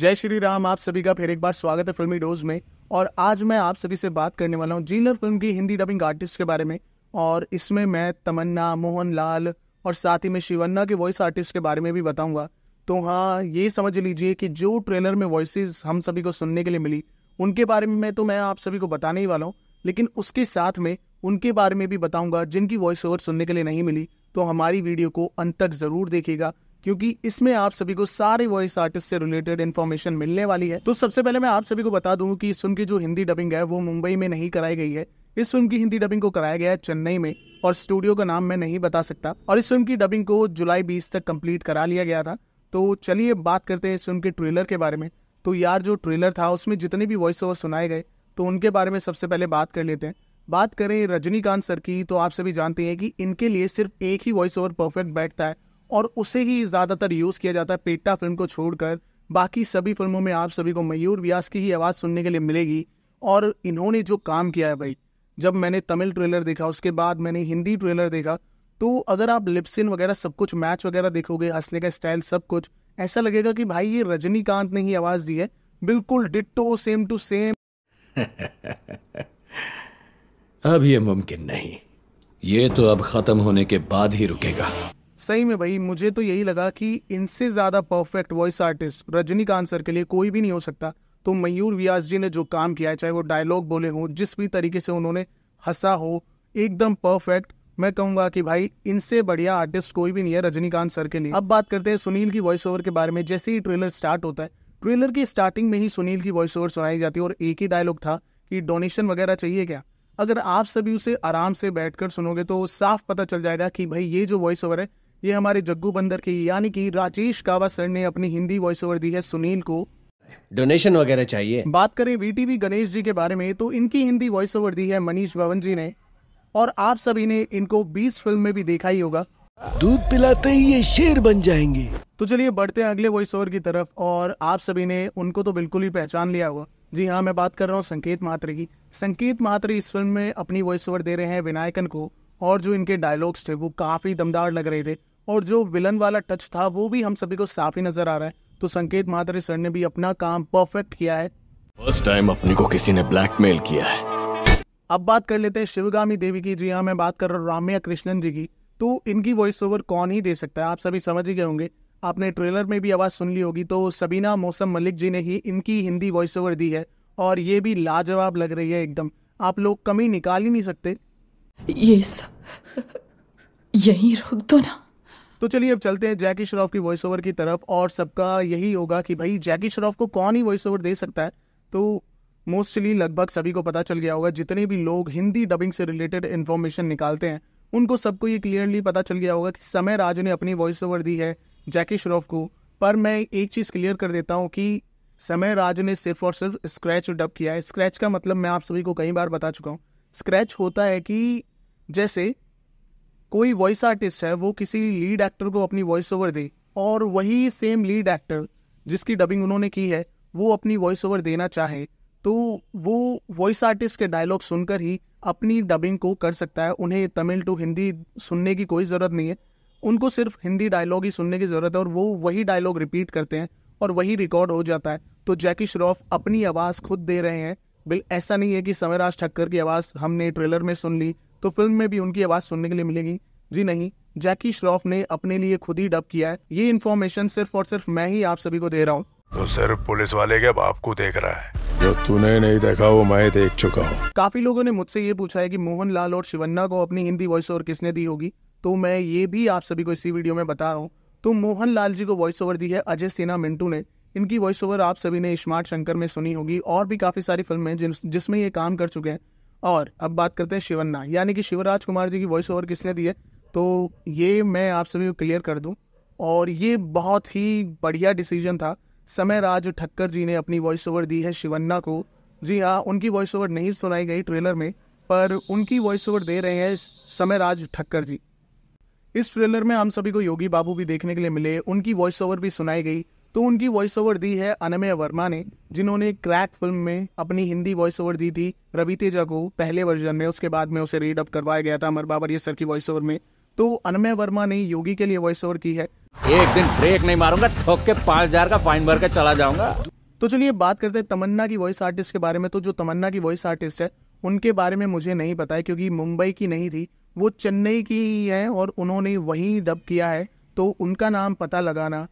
जय श्री राम आप सभी का फिर एक बार स्वागत है फिल्मी डोज में और आज मैं आप सभी से बात करने वाला हूँ जीनर फिल्म की हिंदी डबिंग आर्टिस्ट के बारे में और इसमें मैं तमन्ना मोहन लाल और साथ ही में शिवन्ना के वॉइस आर्टिस्ट के बारे में भी बताऊंगा तो हाँ ये समझ लीजिए कि जो ट्रेलर में वॉइस हम सभी को सुनने के लिए मिली उनके बारे में तो मैं आप सभी को बताने ही वाला हूँ लेकिन उसके साथ में उनके बारे में भी बताऊंगा जिनकी वॉइस ओवर सुनने के लिए नहीं मिली तो हमारी वीडियो को अंत तक ज़रूर देखिएगा क्योंकि इसमें आप सभी को सारे वॉइस आर्टिस्ट से रिलेटेड इन्फॉर्मेशन मिलने वाली है तो सबसे पहले मैं आप सभी को बता दूं कि इस फिल्म की जो हिंदी डबिंग है वो मुंबई में नहीं कराई गई है इस फिल्म की हिंदी डबिंग को कराया गया है चेन्नई में और स्टूडियो का नाम मैं नहीं बता सकता और इस फिल्म की डबिंग को जुलाई बीस तक कम्प्लीट करा लिया गया था तो चलिए बात करते हैं इस फिल्म के ट्रेलर के बारे में तो यार जो ट्रेलर था उसमें जितने भी वॉइस ओवर सुनाए गए तो उनके बारे में सबसे पहले बात कर लेते हैं बात करें रजनीकांत सर की तो आप सभी जानते हैं कि इनके लिए सिर्फ एक ही वॉइस ओवर परफेक्ट बैठता है और उसे ही ज़्यादातर यूज़ किया जाता है पेटा फिल्म को छोड़कर बाकी सभी फिल्मों में आप सभी को मयूर व्यास की ही आवाज़ सुनने के लिए मिलेगी और इन्होंने जो काम किया है भाई जब मैंने तमिल ट्रेलर देखा उसके बाद मैंने हिंदी ट्रेलर देखा तो अगर आप लिपसिन वगैरह सब कुछ मैच वगैरह देखोगे हंसने का स्टाइल सब कुछ ऐसा लगेगा कि भाई ये रजनीकांत ने ही आवाज़ दी है बिल्कुल डिट्टो सेम टू सेम अब ये मुमकिन नहीं ये तो अब खत्म होने के बाद ही रुकेगा सही में भाई मुझे तो यही लगा कि इनसे ज़्यादा perfect voice artist Rajinikanth sir के लिए कोई भी नहीं हो सकता तो मयूर व्यास जी ने जो काम किया है चाहे वो डायलॉग बोले हो जिस भी तरीके से उन्होंने हंसा हो एकदम परफेक्ट मैं कहूंगा कि भाई इनसे बढ़िया आर्टिस्ट कोई भी नहीं है रजनीकांत सर के लिए अब बात करते हैं सुनील की वॉइस ओवर के बारे में जैसे ही ट्रेलर स्टार्ट होता है ट्रेलर की स्टार्टिंग में ही सुनील की वॉइस ओवर सुनाई जाती है और एक ही डायलॉग था कि डोनेशन वगैरह चाहिए क्या अगर आप सभी उसे आराम से बैठकर सुनोगे तो साफ पता चल जाएगा कि भाई ये जो वॉइस ओवर है ये हमारे जग्गू बंदर के यानी कि राजेश कावा सर ने अपनी हिंदी वॉइस ओवर दी है सुनील को डोनेशन वगैरह चाहिए बात करें वीटीवी गणेश जी के बारे में तो इनकी हिंदी वॉइस ओवर दी है मनीष भवन जी ने और आप सभी ने इनको 20 फिल्म में भी देखा ही होगा दूध पिलाते ही ये शेर बन जाएंगे तो चलिए बढ़ते हैं अगले वॉइस ओवर की तरफ और आप सभी ने उनको तो बिल्कुल ही पहचान लिया होगा जी हाँ मैं बात कर रहा हूँ संकेत मात्र की संकेत मात्र इस फिल्म में अपनी वॉइस ओवर दे रहे हैं विनायकन को और जो इनके डायलॉग्स थे वो काफी दमदार लग रहे थे और जो विलन वाला टच था वो भी हम सभी को साफ ही नजर आ रहा है तो संकेत मादरे सर ने भी अपना काम परफेक्ट किया है फर्स्ट टाइम अपने को किसी ने ब्लैकमेल किया है अब बात कर लेते हैं शिवगामी देवी की जी हाँ मैं बात कर रहा हूँ राम्या कृष्णन जी की तो इनकी वॉइस ओवर कौन ही दे सकता है आप सभी समझ ही गए होंगे आपने ट्रेलर में भी आवाज़ सुन ली होगी तो सबीना मौसम मलिक जी ने ही इनकी हिंदी वॉइस ओवर दी है और ये भी लाजवाब लग रही है एकदम आप लोग कमी निकाल ही नहीं सकते ये सब यही रोक दो ना तो चलिए अब चलते हैं जैकी श्रॉफ की वॉइस ओवर की तरफ और सबका यही होगा कि भाई जैकी श्रॉफ को कौन ही वॉइस ओवर दे सकता है तो मोस्टली लगभग सभी को पता चल गया होगा जितने भी लोग हिंदी डबिंग से रिलेटेड इन्फॉर्मेशन निकालते हैं उनको सबको ये क्लियरली पता चल गया होगा कि समय राज ने अपनी वॉइस ओवर दी है जैकी श्रॉफ को पर मैं एक चीज़ क्लियर कर देता हूँ कि समय राज ने सिर्फ और सिर्फ स्क्रैच डब किया है स्क्रैच का मतलब मैं आप सभी को कई बार बता चुका हूँ स्क्रैच होता है कि जैसे कोई वॉइस आर्टिस्ट है वो किसी लीड एक्टर को अपनी वॉइस ओवर दे और वही सेम लीड एक्टर जिसकी डबिंग उन्होंने की है वो अपनी वॉइस ओवर देना चाहे तो वो वॉइस आर्टिस्ट के डायलॉग सुनकर ही अपनी डबिंग को कर सकता है उन्हें तमिल टू हिंदी सुनने की कोई ज़रूरत नहीं है उनको सिर्फ हिंदी डायलॉग ही सुनने की ज़रूरत है और वो वही डायलॉग रिपीट करते हैं और वही रिकॉर्ड हो जाता है तो जैकी श्रॉफ अपनी आवाज़ खुद दे रहे हैं बिल ऐसा नहीं है कि समराज ठक्कर की आवाज़ हमने ट्रेलर में सुन ली तो फिल्म में भी उनकी आवाज सुनने के लिए मिलेगी जी नहीं जैकी श्रॉफ ने अपने लिए खुद ही डब किया है ये इन्फॉर्मेशन सिर्फ और सिर्फ मैं ही आप सभी को दे रहा हूँ तो सिर्फ पुलिस वाले के बाप को देख रहा है जो तूने नहीं देखा वो मैं देख चुका हूँ काफी लोगों ने मुझसे ये पूछा है कि मोहन लाल और शिवन्ना को अपनी हिंदी वॉइस ओवर किसने दी होगी तो मैं ये भी आप सभी को इसी वीडियो में बता रहा हूँ तो मोहन लाल जी को वॉइस ओवर दी है अजय सिन्हा मिंटू ने इनकी वॉइस ओवर आप सभी ने स्मार्ट शंकर में सुनी होगी और भी काफी सारी फिल्में जिसमें ये काम कर चुके हैं और अब बात करते हैं शिवन्ना यानी कि शिवराज कुमार जी की वॉइस ओवर किसने दी है तो ये मैं आप सभी को क्लियर कर दूं और ये बहुत ही बढ़िया डिसीजन था समय राज ठक्कर जी ने अपनी वॉइस ओवर दी है शिवन्ना को जी हाँ उनकी वॉइस ओवर नहीं सुनाई गई ट्रेलर में पर उनकी वॉइस ओवर दे रहे हैं समय राज ठक्कर जी इस ट्रेलर में हम सभी को योगी बाबू भी देखने के लिए मिले उनकी वॉइस ओवर भी सुनाई गई तो उनकी वॉइस ओवर दी है अनमय वर्मा ने जिन्होंने क्रैक फिल्म में अपनी हिंदी वॉइस ओवर दी थी रवि तेजा को पहले वर्जन में उसके बाद में उसे रीड अप करवाया गया था अमर बाबर ये सर की वॉइस ओवर में तो अनमय वर्मा ने योगी के लिए वॉइस ओवर की है एक दिन ब्रेक नहीं मारूंगा ठोक के पांच हजार का फाइन भर के चला जाऊंगा तो चलिए बात करते हैं तमन्ना की वॉइस आर्टिस्ट के बारे में तो जो तमन्ना की वॉइस आर्टिस्ट है उनके बारे में मुझे नहीं पता है क्योंकि मुंबई की नहीं थी वो चेन्नई की ही है और उन्होंने वही डब किया है तो उनका नाम पता लगाना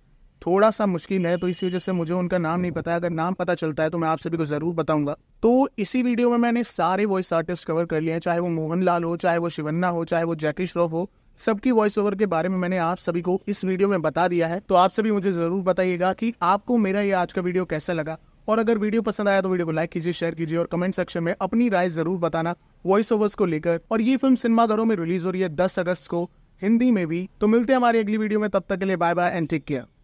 थोड़ा सा मुश्किल है तो इसी वजह से मुझे उनका नाम नहीं पता है अगर नाम पता चलता है तो मैं आप सभी को ज़रूर बताऊंगा तो इसी वीडियो में मैंने सारे वॉइस आर्टिस्ट कवर कर लिए हैं चाहे वो मोहन लाल हो चाहे वो शिवन्ना हो चाहे वो जैकी श्रॉफ हो सबकी वॉइस ओवर के बारे में मैंने आप सभी को इस वीडियो में बता दिया है तो आप सभी मुझे ज़रूर बताइएगा कि आपको मेरा ये आज का वीडियो कैसा लगा और अगर वीडियो पसंद आया तो वीडियो को लाइक कीजिए शेयर कीजिए और कमेंट सेक्शन में अपनी राय जरूर बताना वॉइस ओवर्स को लेकर और ये फिल्म सिनेमाघरों में रिलीज हो रही है दस अगस्त को हिंदी में भी तो मिलते हैं हमारी अगली वीडियो में तब तक के लिए bye bye and take care